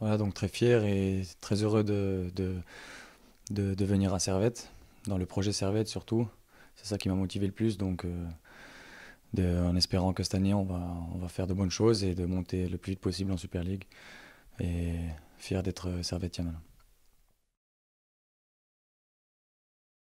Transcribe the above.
Voilà, donc très fier et très heureux de, de, venir à Servette, dans le projet Servette surtout. C'est ça qui m'a motivé le plus, donc euh, en espérant que cette année on va, on va faire de bonnes choses et de monter le plus vite possible en Super League. Et fier d'être servette